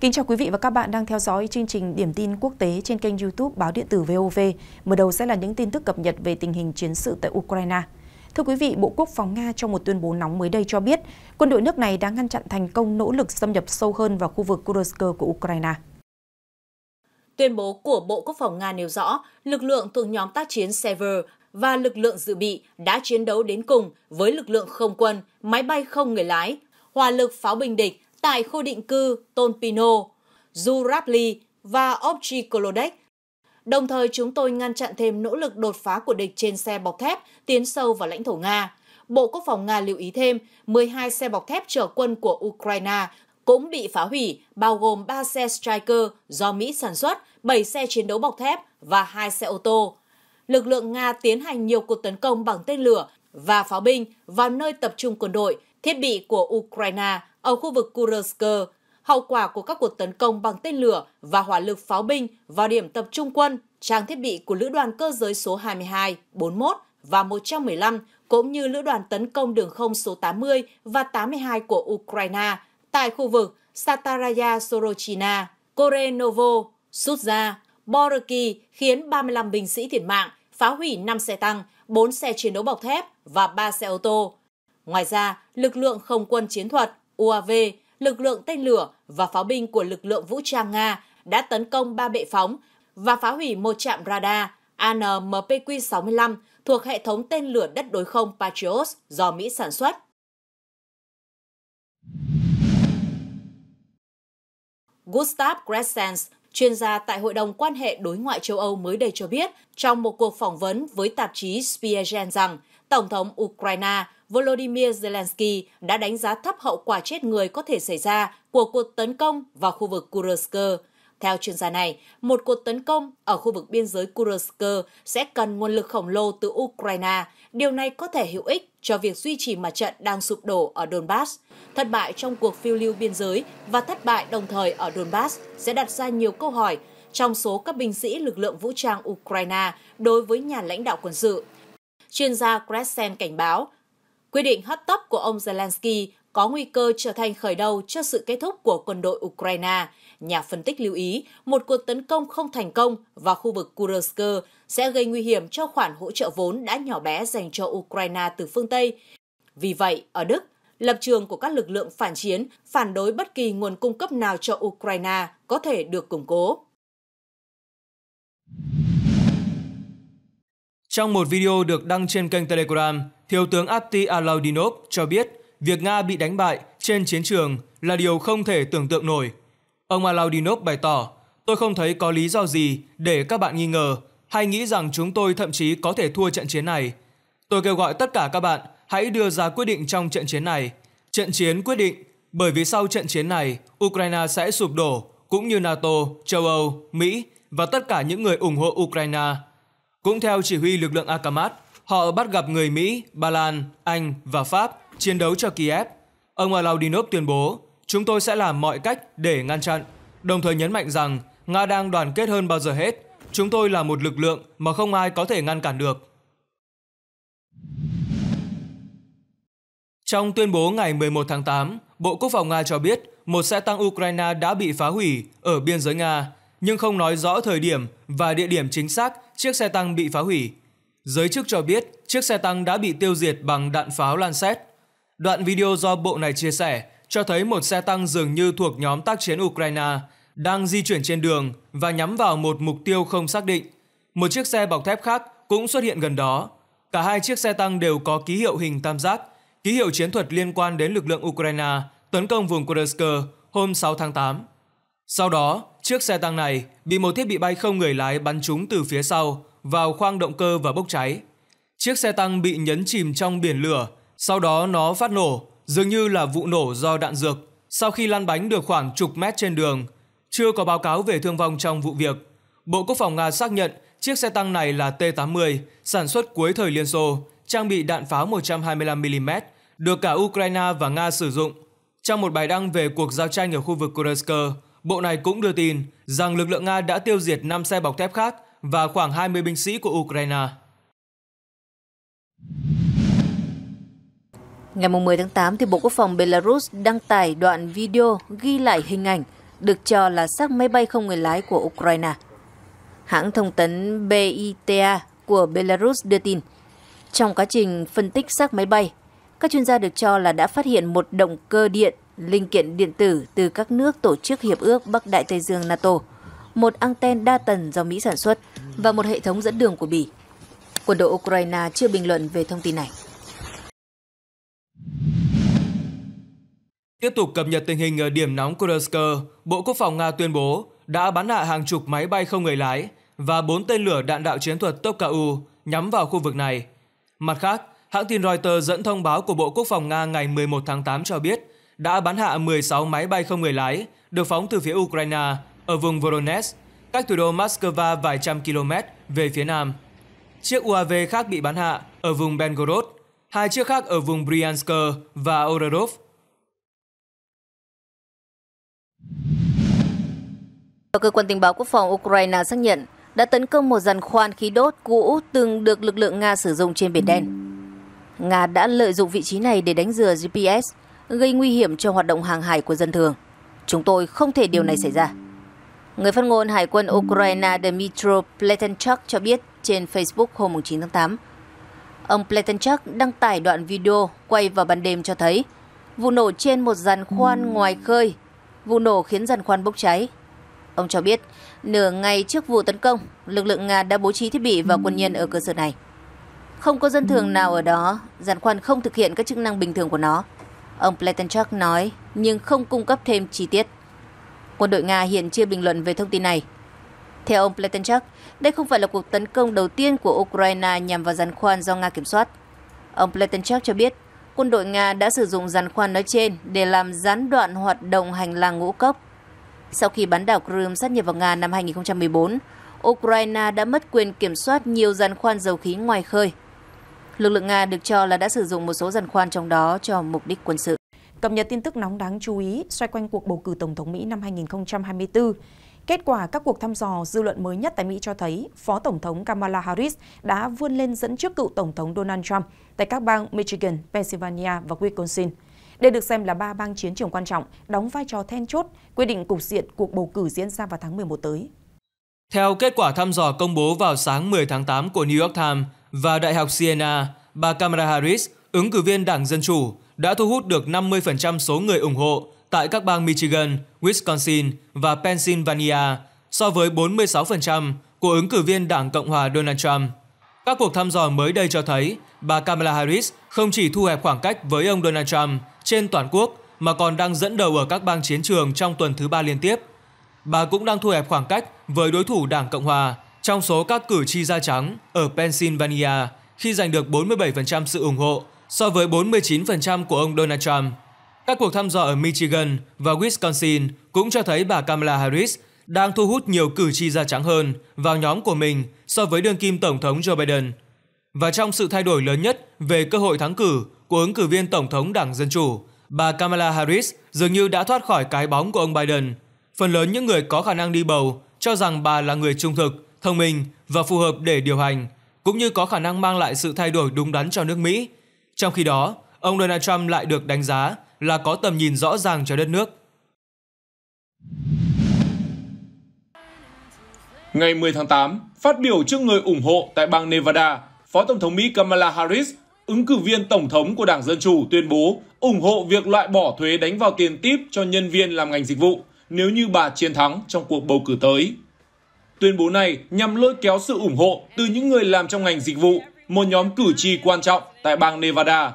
Kính chào quý vị và các bạn đang theo dõi chương trình Điểm tin quốc tế trên kênh YouTube Báo điện tử VOV. Mở đầu sẽ là những tin tức cập nhật về tình hình chiến sự tại Ukraine. Thưa quý vị, Bộ Quốc phòng Nga trong một tuyên bố nóng mới đây cho biết, quân đội nước này đã ngăn chặn thành công nỗ lực xâm nhập sâu hơn vào khu vực Kursk của Ukraine. Tuyên bố của Bộ Quốc phòng Nga nêu rõ, lực lượng thuộc nhóm tác chiến Sever và lực lượng dự bị đã chiến đấu đến cùng với lực lượng không quân, máy bay không người lái, hỏa lực pháo binh địch tại khu định cư Tolpino, Zurabli và Opchi Đồng thời chúng tôi ngăn chặn thêm nỗ lực đột phá của địch trên xe bọc thép tiến sâu vào lãnh thổ Nga. Bộ Quốc phòng Nga lưu ý thêm 12 xe bọc thép chở quân của Ukraine cũng bị phá hủy, bao gồm 3 xe Striker do Mỹ sản xuất, 7 xe chiến đấu bọc thép và 2 xe ô tô. Lực lượng Nga tiến hành nhiều cuộc tấn công bằng tên lửa và pháo binh vào nơi tập trung quân đội, thiết bị của Ukraine ở khu vực Kursk, hậu quả của các cuộc tấn công bằng tên lửa và hỏa lực pháo binh vào điểm tập trung quân, trang thiết bị của Lữ đoàn cơ giới số 22, 41 và 115 cũng như Lữ đoàn tấn công đường không số 80 và 82 của Ukraine tại khu vực Sataraya Sorochina, Korenovo, Sutja, Borky khiến 35 binh sĩ thiệt mạng, phá hủy 5 xe tăng, 4 xe chiến đấu bọc thép và 3 xe ô tô. Ngoài ra, lực lượng không quân chiến thuật UAV, lực lượng tên lửa và pháo binh của lực lượng vũ trang Nga đã tấn công ba bệ phóng và phá hủy một trạm radar ANMPQ-65 thuộc hệ thống tên lửa đất đối không Patriot do Mỹ sản xuất. Gustav Gressens, chuyên gia tại Hội đồng quan hệ đối ngoại châu Âu mới đây cho biết trong một cuộc phỏng vấn với tạp chí Spiegel rằng Tổng thống Ukraine Volodymyr Zelensky đã đánh giá thấp hậu quả chết người có thể xảy ra của cuộc tấn công vào khu vực Kursk. Theo chuyên gia này, một cuộc tấn công ở khu vực biên giới Kursk sẽ cần nguồn lực khổng lồ từ Ukraine. Điều này có thể hữu ích cho việc duy trì mặt trận đang sụp đổ ở Donbass. Thất bại trong cuộc phiêu lưu biên giới và thất bại đồng thời ở Donbass sẽ đặt ra nhiều câu hỏi trong số các binh sĩ lực lượng vũ trang Ukraine đối với nhà lãnh đạo quân sự. Chuyên gia Crescent cảnh báo Quyết định hấp tấp của ông Zelensky có nguy cơ trở thành khởi đầu cho sự kết thúc của quân đội Ukraine. Nhà phân tích lưu ý, một cuộc tấn công không thành công vào khu vực Kursk sẽ gây nguy hiểm cho khoản hỗ trợ vốn đã nhỏ bé dành cho Ukraine từ phương Tây. Vì vậy, ở Đức, lập trường của các lực lượng phản chiến phản đối bất kỳ nguồn cung cấp nào cho Ukraine có thể được củng cố. Trong một video được đăng trên kênh Telegram, Thiếu tướng Apti Alaudinov cho biết việc Nga bị đánh bại trên chiến trường là điều không thể tưởng tượng nổi. Ông Alaudinov bày tỏ, tôi không thấy có lý do gì để các bạn nghi ngờ hay nghĩ rằng chúng tôi thậm chí có thể thua trận chiến này. Tôi kêu gọi tất cả các bạn hãy đưa ra quyết định trong trận chiến này. Trận chiến quyết định bởi vì sau trận chiến này, Ukraine sẽ sụp đổ cũng như NATO, châu Âu, Mỹ và tất cả những người ủng hộ Ukraine cũng theo chỉ huy lực lượng Akamat, họ bắt gặp người Mỹ, Ba Lan, Anh và Pháp chiến đấu cho Kiev. Ông Alaudinov tuyên bố, chúng tôi sẽ làm mọi cách để ngăn chặn, đồng thời nhấn mạnh rằng Nga đang đoàn kết hơn bao giờ hết. Chúng tôi là một lực lượng mà không ai có thể ngăn cản được. Trong tuyên bố ngày 11 tháng 8, Bộ Quốc phòng Nga cho biết một xe tăng Ukraine đã bị phá hủy ở biên giới Nga nhưng không nói rõ thời điểm và địa điểm chính xác chiếc xe tăng bị phá hủy. Giới chức cho biết chiếc xe tăng đã bị tiêu diệt bằng đạn pháo lan Lancet. Đoạn video do bộ này chia sẻ cho thấy một xe tăng dường như thuộc nhóm tác chiến Ukraine đang di chuyển trên đường và nhắm vào một mục tiêu không xác định. Một chiếc xe bọc thép khác cũng xuất hiện gần đó. Cả hai chiếc xe tăng đều có ký hiệu hình tam giác, ký hiệu chiến thuật liên quan đến lực lượng Ukraine tấn công vùng Kursk hôm 6 tháng 8. Sau đó, chiếc xe tăng này bị một thiết bị bay không người lái bắn trúng từ phía sau vào khoang động cơ và bốc cháy. Chiếc xe tăng bị nhấn chìm trong biển lửa, sau đó nó phát nổ, dường như là vụ nổ do đạn dược, sau khi lăn bánh được khoảng chục mét trên đường. Chưa có báo cáo về thương vong trong vụ việc. Bộ Quốc phòng Nga xác nhận chiếc xe tăng này là T-80, sản xuất cuối thời Liên Xô, trang bị đạn pháo 125mm, được cả Ukraine và Nga sử dụng. Trong một bài đăng về cuộc giao tranh ở khu vực Kursk, Bộ này cũng đưa tin rằng lực lượng Nga đã tiêu diệt 5 xe bọc thép khác và khoảng 20 binh sĩ của Ukraine. Ngày 10 tháng 8, thì Bộ Quốc phòng Belarus đăng tải đoạn video ghi lại hình ảnh được cho là xác máy bay không người lái của Ukraine. Hãng thông tấn BITA của Belarus đưa tin, trong quá trình phân tích xác máy bay, các chuyên gia được cho là đã phát hiện một động cơ điện linh kiện điện tử từ các nước tổ chức Hiệp ước Bắc Đại Tây Dương NATO, một anten đa tần do Mỹ sản xuất và một hệ thống dẫn đường của Bỉ. Quân đội Ukraine chưa bình luận về thông tin này. Tiếp tục cập nhật tình hình ở điểm nóng Kursk, Bộ Quốc phòng Nga tuyên bố đã bắn hạ hàng chục máy bay không người lái và bốn tên lửa đạn đạo chiến thuật Tokau nhắm vào khu vực này. Mặt khác, hãng tin Reuters dẫn thông báo của Bộ Quốc phòng Nga ngày 11 tháng 8 cho biết đã bắn hạ 16 máy bay không người lái được phóng từ phía Ukraine ở vùng Voronezh, cách thủ đô Moscow vài trăm km về phía nam. Chiếc UAV khác bị bắn hạ ở vùng Belgorod, hai chiếc khác ở vùng Bryansk và Orodov. Cơ quan tình báo quốc phòng Ukraine xác nhận đã tấn công một giàn khoan khí đốt cũ từng được lực lượng Nga sử dụng trên Biển Đen. Nga đã lợi dụng vị trí này để đánh dừa GPS – gây nguy hiểm cho hoạt động hàng hải của dân thường. Chúng tôi không thể điều này xảy ra. Người phát ngôn Hải quân Ukraine Dmitro Pletenchuk cho biết trên Facebook hôm 9 tháng 8. Ông Pletenchuk đăng tải đoạn video quay vào ban đêm cho thấy vụ nổ trên một giàn khoan ngoài khơi. Vụ nổ khiến giàn khoan bốc cháy. Ông cho biết, nửa ngày trước vụ tấn công, lực lượng Nga đã bố trí thiết bị và quân nhân ở cơ sở này. Không có dân thường nào ở đó, giàn khoan không thực hiện các chức năng bình thường của nó. Ông Pletenchuk nói nhưng không cung cấp thêm chi tiết. Quân đội Nga hiện chưa bình luận về thông tin này. Theo ông Pletenchuk, đây không phải là cuộc tấn công đầu tiên của Ukraine nhằm vào giàn khoan do Nga kiểm soát. Ông Pletenchuk cho biết quân đội Nga đã sử dụng giàn khoan nói trên để làm gián đoạn hoạt động hành lang ngũ cốc. Sau khi bán đảo Crimea sát nhập vào Nga năm 2014, Ukraine đã mất quyền kiểm soát nhiều giàn khoan dầu khí ngoài khơi – Lực lượng Nga được cho là đã sử dụng một số giàn khoan trong đó cho mục đích quân sự. Cập nhật tin tức nóng đáng chú ý xoay quanh cuộc bầu cử Tổng thống Mỹ năm 2024. Kết quả các cuộc thăm dò dư luận mới nhất tại Mỹ cho thấy Phó Tổng thống Kamala Harris đã vươn lên dẫn trước cựu Tổng thống Donald Trump tại các bang Michigan, Pennsylvania và Wisconsin. Đây được xem là ba bang chiến trường quan trọng, đóng vai trò then chốt, quyết định cục diện cuộc bầu cử diễn ra vào tháng 11 tới. Theo kết quả thăm dò công bố vào sáng 10 tháng 8 của New York Times, và Đại học Siena, bà Kamala Harris, ứng cử viên Đảng Dân Chủ, đã thu hút được 50% số người ủng hộ tại các bang Michigan, Wisconsin và Pennsylvania so với 46% của ứng cử viên Đảng Cộng hòa Donald Trump. Các cuộc thăm dò mới đây cho thấy bà Kamala Harris không chỉ thu hẹp khoảng cách với ông Donald Trump trên toàn quốc mà còn đang dẫn đầu ở các bang chiến trường trong tuần thứ ba liên tiếp. Bà cũng đang thu hẹp khoảng cách với đối thủ Đảng Cộng hòa trong số các cử tri da trắng ở Pennsylvania khi giành được 47% sự ủng hộ so với 49% của ông Donald Trump, các cuộc thăm dò ở Michigan và Wisconsin cũng cho thấy bà Kamala Harris đang thu hút nhiều cử tri da trắng hơn vào nhóm của mình so với đương kim Tổng thống Joe Biden. Và trong sự thay đổi lớn nhất về cơ hội thắng cử của ứng cử viên Tổng thống Đảng Dân Chủ, bà Kamala Harris dường như đã thoát khỏi cái bóng của ông Biden. Phần lớn những người có khả năng đi bầu cho rằng bà là người trung thực thông minh và phù hợp để điều hành, cũng như có khả năng mang lại sự thay đổi đúng đắn cho nước Mỹ. Trong khi đó, ông Donald Trump lại được đánh giá là có tầm nhìn rõ ràng cho đất nước. Ngày 10 tháng 8, phát biểu trước người ủng hộ tại bang Nevada, Phó Tổng thống Mỹ Kamala Harris, ứng cử viên Tổng thống của Đảng Dân Chủ tuyên bố ủng hộ việc loại bỏ thuế đánh vào tiền tip cho nhân viên làm ngành dịch vụ nếu như bà chiến thắng trong cuộc bầu cử tới. Tuyên bố này nhằm lôi kéo sự ủng hộ từ những người làm trong ngành dịch vụ, một nhóm cử tri quan trọng tại bang Nevada.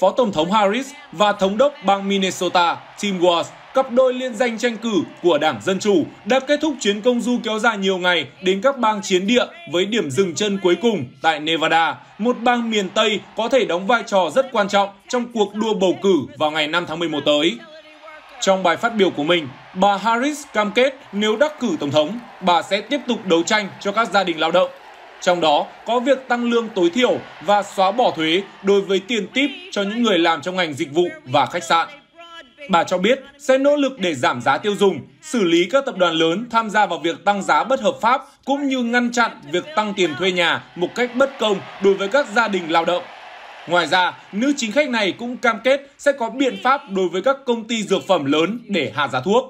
Phó Tổng thống Harris và Thống đốc bang Minnesota Tim Walz, cặp đôi liên danh tranh cử của Đảng Dân Chủ, đã kết thúc chuyến công du kéo dài nhiều ngày đến các bang chiến địa với điểm dừng chân cuối cùng tại Nevada, một bang miền Tây có thể đóng vai trò rất quan trọng trong cuộc đua bầu cử vào ngày 5 tháng 11 tới. Trong bài phát biểu của mình, bà Harris cam kết nếu đắc cử Tổng thống, bà sẽ tiếp tục đấu tranh cho các gia đình lao động. Trong đó có việc tăng lương tối thiểu và xóa bỏ thuế đối với tiền tip cho những người làm trong ngành dịch vụ và khách sạn. Bà cho biết sẽ nỗ lực để giảm giá tiêu dùng, xử lý các tập đoàn lớn tham gia vào việc tăng giá bất hợp pháp cũng như ngăn chặn việc tăng tiền thuê nhà một cách bất công đối với các gia đình lao động. Ngoài ra, nữ chính khách này cũng cam kết sẽ có biện pháp đối với các công ty dược phẩm lớn để hạ giá thuốc.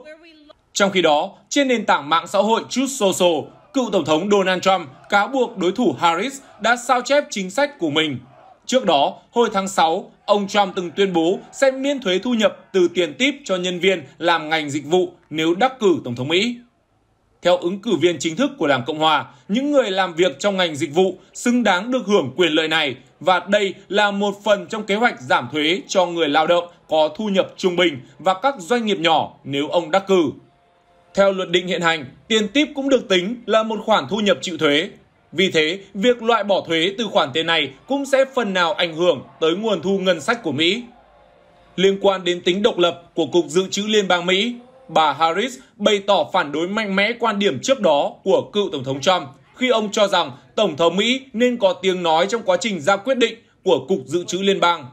Trong khi đó, trên nền tảng mạng xã hội Truth Social, cựu Tổng thống Donald Trump cáo buộc đối thủ Harris đã sao chép chính sách của mình. Trước đó, hồi tháng 6, ông Trump từng tuyên bố sẽ miễn thuế thu nhập từ tiền tip cho nhân viên làm ngành dịch vụ nếu đắc cử Tổng thống Mỹ. Theo ứng cử viên chính thức của Đảng Cộng Hòa, những người làm việc trong ngành dịch vụ xứng đáng được hưởng quyền lợi này và đây là một phần trong kế hoạch giảm thuế cho người lao động có thu nhập trung bình và các doanh nghiệp nhỏ nếu ông đắc cử. Theo luật định hiện hành, tiền tip cũng được tính là một khoản thu nhập chịu thuế. Vì thế, việc loại bỏ thuế từ khoản tiền này cũng sẽ phần nào ảnh hưởng tới nguồn thu ngân sách của Mỹ. Liên quan đến tính độc lập của Cục Dự trữ Liên bang Mỹ, bà Harris bày tỏ phản đối mạnh mẽ quan điểm trước đó của cựu Tổng thống Trump khi ông cho rằng Tổng thống Mỹ nên có tiếng nói trong quá trình ra quyết định của Cục Dự trữ Liên bang.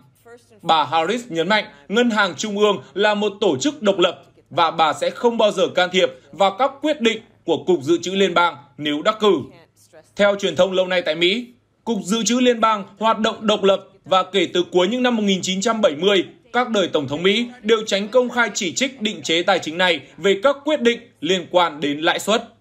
Bà Harris nhấn mạnh Ngân hàng Trung ương là một tổ chức độc lập và bà sẽ không bao giờ can thiệp vào các quyết định của Cục Dự trữ Liên bang nếu đắc cử. Theo truyền thông lâu nay tại Mỹ, Cục Dự trữ Liên bang hoạt động độc lập và kể từ cuối những năm 1970 các đời Tổng thống Mỹ đều tránh công khai chỉ trích định chế tài chính này về các quyết định liên quan đến lãi suất.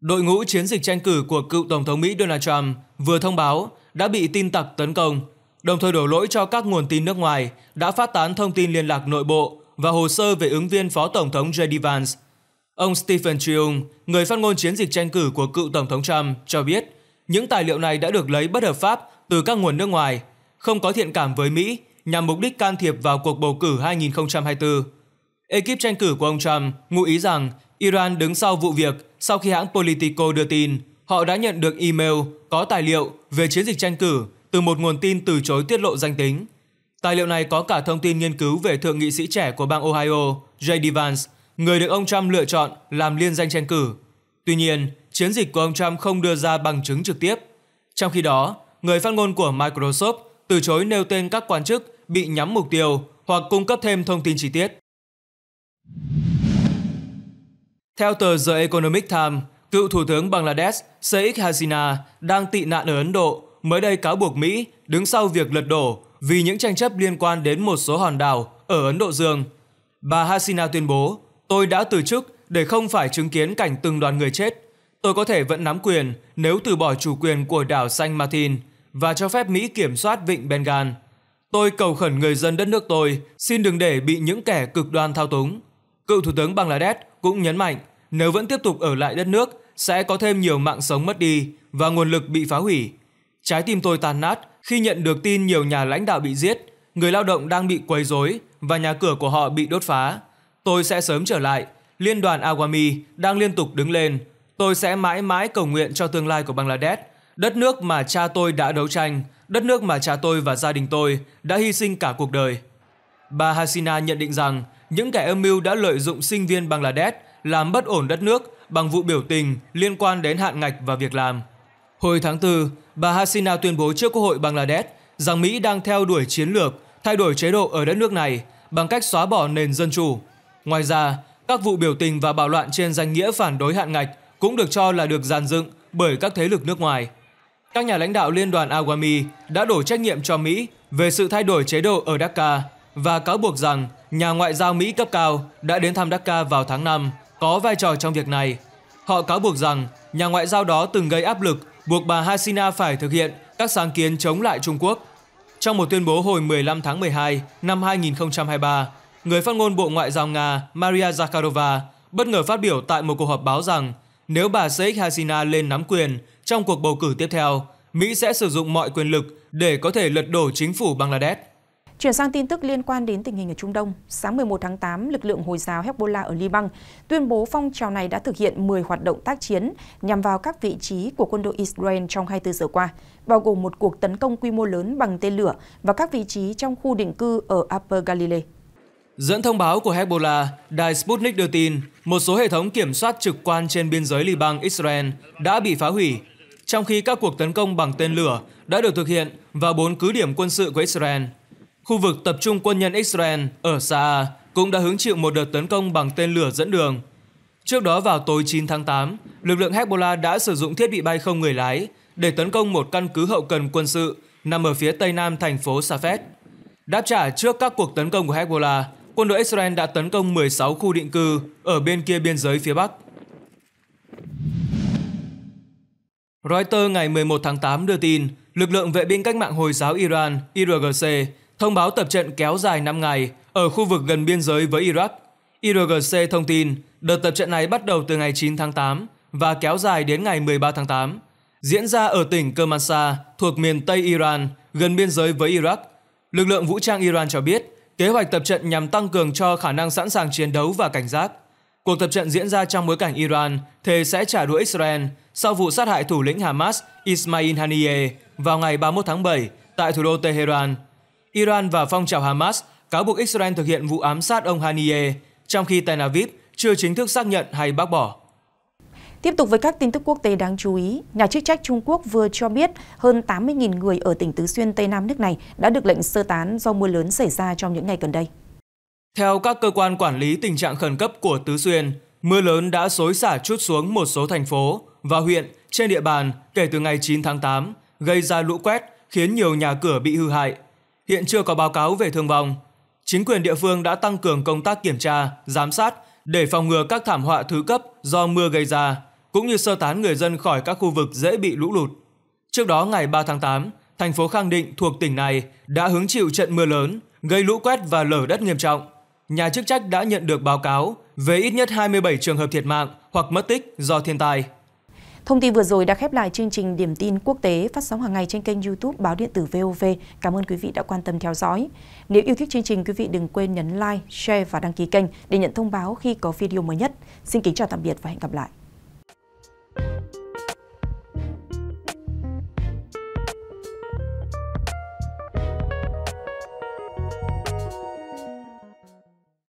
Đội ngũ chiến dịch tranh cử của cựu Tổng thống Mỹ Donald Trump vừa thông báo đã bị tin tặc tấn công, đồng thời đổ lỗi cho các nguồn tin nước ngoài đã phát tán thông tin liên lạc nội bộ và hồ sơ về ứng viên Phó Tổng thống J.D. Vance. Ông Stephen Chiung, người phát ngôn chiến dịch tranh cử của cựu Tổng thống Trump, cho biết những tài liệu này đã được lấy bất hợp pháp từ các nguồn nước ngoài, không có thiện cảm với Mỹ nhằm mục đích can thiệp vào cuộc bầu cử 2024. Ekip tranh cử của ông Trump ngụ ý rằng Iran đứng sau vụ việc sau khi hãng Politico đưa tin họ đã nhận được email có tài liệu về chiến dịch tranh cử từ một nguồn tin từ chối tiết lộ danh tính. Tài liệu này có cả thông tin nghiên cứu về thượng nghị sĩ trẻ của bang Ohio, J.D. Vance, người được ông Trump lựa chọn làm liên danh tranh cử. Tuy nhiên, chiến dịch của ông Trump không đưa ra bằng chứng trực tiếp. Trong khi đó, người phát ngôn của Microsoft từ chối nêu tên các quan chức bị nhắm mục tiêu hoặc cung cấp thêm thông tin chi tiết. Theo tờ The Economic Times, cựu Thủ tướng Bangladesh Sheikh Hasina đang tị nạn ở Ấn Độ mới đây cáo buộc Mỹ đứng sau việc lật đổ vì những tranh chấp liên quan đến một số hòn đảo ở Ấn Độ Dương. Bà Hasina tuyên bố, tôi đã từ chức để không phải chứng kiến cảnh từng đoàn người chết. Tôi có thể vẫn nắm quyền nếu từ bỏ chủ quyền của đảo Saint Martin – và cho phép Mỹ kiểm soát vịnh Bengal. Tôi cầu khẩn người dân đất nước tôi xin đừng để bị những kẻ cực đoan thao túng. Cựu Thủ tướng Bangladesh cũng nhấn mạnh nếu vẫn tiếp tục ở lại đất nước sẽ có thêm nhiều mạng sống mất đi và nguồn lực bị phá hủy. Trái tim tôi tan nát khi nhận được tin nhiều nhà lãnh đạo bị giết, người lao động đang bị quấy rối và nhà cửa của họ bị đốt phá. Tôi sẽ sớm trở lại, liên đoàn Awami đang liên tục đứng lên. Tôi sẽ mãi mãi cầu nguyện cho tương lai của Bangladesh Đất nước mà cha tôi đã đấu tranh, đất nước mà cha tôi và gia đình tôi đã hy sinh cả cuộc đời. Bà Hasina nhận định rằng những kẻ âm mưu đã lợi dụng sinh viên Bangladesh làm bất ổn đất nước bằng vụ biểu tình liên quan đến hạn ngạch và việc làm. Hồi tháng 4, bà Hasina tuyên bố trước Quốc hội Bangladesh rằng Mỹ đang theo đuổi chiến lược thay đổi chế độ ở đất nước này bằng cách xóa bỏ nền dân chủ. Ngoài ra, các vụ biểu tình và bạo loạn trên danh nghĩa phản đối hạn ngạch cũng được cho là được dàn dựng bởi các thế lực nước ngoài. Các nhà lãnh đạo liên đoàn Awami đã đổ trách nhiệm cho Mỹ về sự thay đổi chế độ ở Dhaka và cáo buộc rằng nhà ngoại giao Mỹ cấp cao đã đến thăm Dhaka vào tháng 5 có vai trò trong việc này. Họ cáo buộc rằng nhà ngoại giao đó từng gây áp lực buộc bà Hasina phải thực hiện các sáng kiến chống lại Trung Quốc. Trong một tuyên bố hồi 15 tháng 12 năm 2023, người phát ngôn Bộ Ngoại giao Nga Maria Zakharova bất ngờ phát biểu tại một cuộc họp báo rằng nếu bà Sheikh Hasina lên nắm quyền trong cuộc bầu cử tiếp theo, Mỹ sẽ sử dụng mọi quyền lực để có thể lật đổ chính phủ Bangladesh. Chuyển sang tin tức liên quan đến tình hình ở Trung Đông, sáng 11 tháng 8, lực lượng Hồi giáo Hezbollah ở Liban tuyên bố phong trào này đã thực hiện 10 hoạt động tác chiến nhằm vào các vị trí của quân đội Israel trong 24 giờ qua, bao gồm một cuộc tấn công quy mô lớn bằng tên lửa và các vị trí trong khu định cư ở Upper Galilee. Dẫn thông báo của Hezbollah, đài Sputnik đưa tin một số hệ thống kiểm soát trực quan trên biên giới Liban-Israel đã bị phá hủy trong khi các cuộc tấn công bằng tên lửa đã được thực hiện vào bốn cứ điểm quân sự của Israel. Khu vực tập trung quân nhân Israel ở Sa'a cũng đã hứng chịu một đợt tấn công bằng tên lửa dẫn đường. Trước đó vào tối 9 tháng 8, lực lượng Hezbollah đã sử dụng thiết bị bay không người lái để tấn công một căn cứ hậu cần quân sự nằm ở phía tây nam thành phố Safed. Đáp trả trước các cuộc tấn công của Hezbollah, quân đội Israel đã tấn công 16 khu định cư ở bên kia biên giới phía Bắc Reuters ngày 11 tháng 8 đưa tin, lực lượng vệ binh cách mạng Hồi giáo Iran IRGC thông báo tập trận kéo dài 5 ngày ở khu vực gần biên giới với Iraq. IRGC thông tin đợt tập trận này bắt đầu từ ngày 9 tháng 8 và kéo dài đến ngày 13 tháng 8, diễn ra ở tỉnh Kermanshah thuộc miền Tây Iran gần biên giới với Iraq. Lực lượng vũ trang Iran cho biết kế hoạch tập trận nhằm tăng cường cho khả năng sẵn sàng chiến đấu và cảnh giác. Cuộc tập trận diễn ra trong bối cảnh Iran thề sẽ trả đũa Israel sau vụ sát hại thủ lĩnh Hamas Ismail Haniyeh vào ngày 31 tháng 7 tại thủ đô Tehran. Iran và phong trào Hamas cáo buộc Israel thực hiện vụ ám sát ông Haniyeh, trong khi Tel Aviv chưa chính thức xác nhận hay bác bỏ. Tiếp tục với các tin tức quốc tế đáng chú ý, nhà chức trách Trung Quốc vừa cho biết hơn 80.000 người ở tỉnh Tứ Xuyên Tây Nam nước này đã được lệnh sơ tán do mưa lớn xảy ra trong những ngày gần đây. Theo các cơ quan quản lý tình trạng khẩn cấp của Tứ Xuyên, mưa lớn đã xối xả chút xuống một số thành phố, và huyện trên địa bàn kể từ ngày 9 tháng 8, gây ra lũ quét khiến nhiều nhà cửa bị hư hại. Hiện chưa có báo cáo về thương vong. Chính quyền địa phương đã tăng cường công tác kiểm tra, giám sát để phòng ngừa các thảm họa thứ cấp do mưa gây ra, cũng như sơ tán người dân khỏi các khu vực dễ bị lũ lụt. Trước đó ngày 3 tháng 8, thành phố Khang Định thuộc tỉnh này đã hứng chịu trận mưa lớn, gây lũ quét và lở đất nghiêm trọng. Nhà chức trách đã nhận được báo cáo về ít nhất 27 trường hợp thiệt mạng hoặc mất tích do thiên tai. Thông tin vừa rồi đã khép lại chương trình Điểm tin quốc tế phát sóng hàng ngày trên kênh YouTube Báo điện tử VOV. Cảm ơn quý vị đã quan tâm theo dõi. Nếu yêu thích chương trình, quý vị đừng quên nhấn like, share và đăng ký kênh để nhận thông báo khi có video mới nhất. Xin kính chào tạm biệt và hẹn gặp lại.